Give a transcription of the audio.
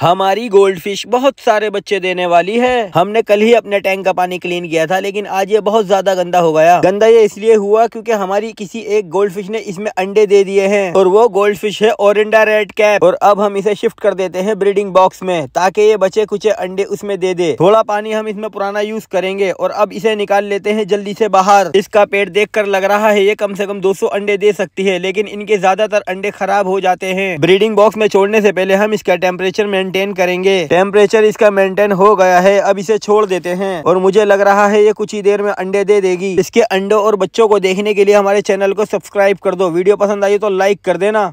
हमारी gold fish बहुत सारे बच्चे देने वाली है हमने कल ही अपने टैंक का पानी क्लीन किया था लेकिन आज ये बहुत ज्यादा गंदा हो गया गंदा ये इसलिए हुआ क्योंकि हमारी किसी एक गोल्ड फिश ने इसमें अंडे दे दिए हैं और वो गोल्ड फिश है ओरेंडा रेड कैप और अब हम इसे शिफ्ट कर देते हैं ब्रीडिंग बॉक्स में ताकि ये बचे कुछ अंडे उसमें दे दे थोड़ा पानी हम इसमें पुराना यूज करेंगे और अब इसे निकाल लेते हैं जल्दी से बाहर इसका पेट देख लग रहा है ये कम से कम दो अंडे दे सकती है लेकिन इनके ज्यादातर अंडे खराब हो जाते हैं ब्रीडिंग बॉक्स में छोड़ने से पहले हम इसका टेम्परेचर में मेंटेन करेंगे टेम्परेचर इसका मेंटेन हो गया है अब इसे छोड़ देते हैं और मुझे लग रहा है ये कुछ ही देर में अंडे दे देगी इसके अंडों और बच्चों को देखने के लिए हमारे चैनल को सब्सक्राइब कर दो वीडियो पसंद आई तो लाइक कर देना